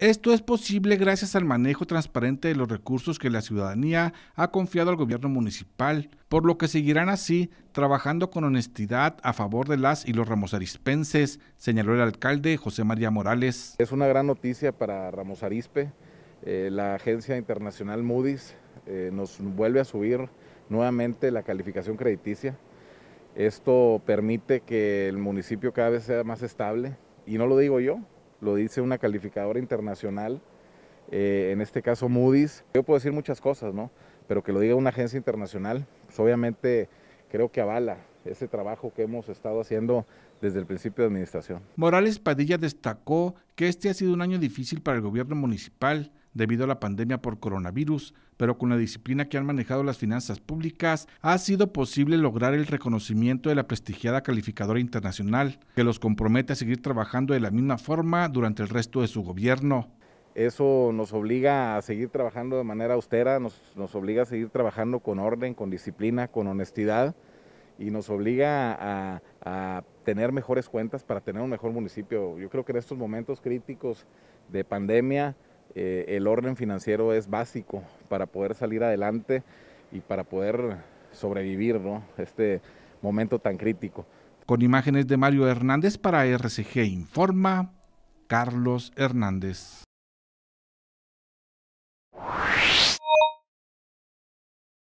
Esto es posible gracias al manejo transparente de los recursos que la ciudadanía ha confiado al gobierno municipal, por lo que seguirán así trabajando con honestidad a favor de las y los ramosarispenses, señaló el alcalde José María Morales. Es una gran noticia para Ramos eh, la agencia internacional Moody's eh, nos vuelve a subir nuevamente la calificación crediticia. Esto permite que el municipio cada vez sea más estable, y no lo digo yo, lo dice una calificadora internacional, eh, en este caso Moody's. Yo puedo decir muchas cosas, ¿no? Pero que lo diga una agencia internacional, pues obviamente creo que avala ese trabajo que hemos estado haciendo desde el principio de administración. Morales Padilla destacó que este ha sido un año difícil para el gobierno municipal debido a la pandemia por coronavirus, pero con la disciplina que han manejado las finanzas públicas, ha sido posible lograr el reconocimiento de la prestigiada calificadora internacional, que los compromete a seguir trabajando de la misma forma durante el resto de su gobierno. Eso nos obliga a seguir trabajando de manera austera, nos, nos obliga a seguir trabajando con orden, con disciplina, con honestidad y nos obliga a, a, tener mejores cuentas para tener un mejor municipio. Yo creo que en estos momentos críticos de pandemia, eh, el orden financiero es básico para poder salir adelante y para poder sobrevivir este momento tan crítico. Con imágenes de Mario Hernández para RCG Informa, Carlos Hernández.